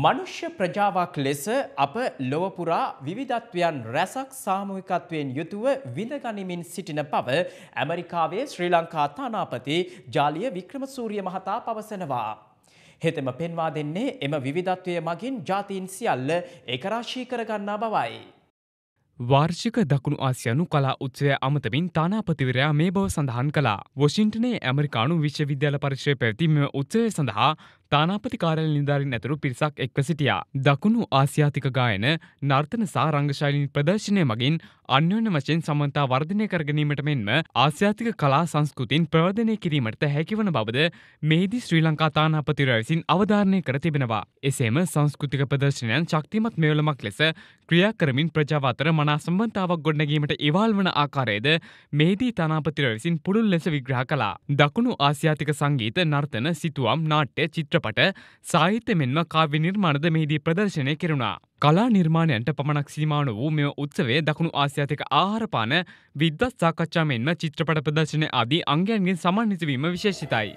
මනුෂ්‍ය ප්‍රජාවක් ලෙස අප ලොවපුරා විවිධත්වයන් රැසක් සාමූහිකත්වයෙන් යුතුව විඳගනිමින් සිටින බව ඇමරිකාවේ ශ්‍රී ලංකා තානාපති ජාලිය වික්‍රමසූරිය මහතා පවසනවා. හෙතෙම පෙන්වා දෙන්නේ එම විවිධත්වය මගින් ජාතීන් සියල්ල ඒකරාශී කරගන්නා බවයි. වාර්ෂික දකුණු ආසියනු කලා උත්සවය අමතමින් තානාපතිවරයා මේ බව සඳහන් කලා. වොෂින්ටනේ ඇමරිකානු විශ්වවිද්‍යාල පරිශ්ෂය පැවති මෙම උත්සවය සඳහා තානාපති කාරල නිධාරින් ඇතුරු පිරිසක් එක්ව සිටියා. දකුණු ආසියාතික ගායන නර්තන සා රංගශෛලී ප්‍රදර්ශනය මගින් අන්‍යෝන්‍ය වශයෙන් සමන්තා වර්ධනය කරගනීමට මෙන්ම ආසියාතික කලා සංස්කෘතින් ප්‍රවර්ධනය කිරීමට හැකිවන බවද මේදි ශ්‍රී ලංකා තානාපතිර විසින් අවධාරණය කර තිබෙනවා. එසේම සංස්කෘතික ප්‍රදර්ශනයන් ශක්තිමත් මෙවලමක් ලෙස ක්‍රියා කරමින් ප්‍රජාව අතර මනා සම්බන්ධතාවක් ගොඩනැගීමට ඉවල් වන ආකාරයද මේදී තානාපතිර විසින් පුළුල් ලෙස විග්‍රහ කලා. දකුණු ආසියාතික සංගීත නර්තන සිතුවම් නාට්‍ය චිත්‍ර චිත්‍රපට සාහිත්‍ය මෙන්ම කාව්‍ය නිර්මාණද මෙහිදී ප්‍රදර්ශනය කෙරුණා. කලා නිර්මාණයන්ට පමණක් සීමාන වූ මෙම උත්සවේ දකුණු ආසියාතික ආහාරපාන විද්වත් සාකච්ඡා මෙන්ම චිත්‍රපට ප්‍රදර්ශනය ආදී අංගයන්ගෙන් සමන්විතවීම විශේෂිතයි.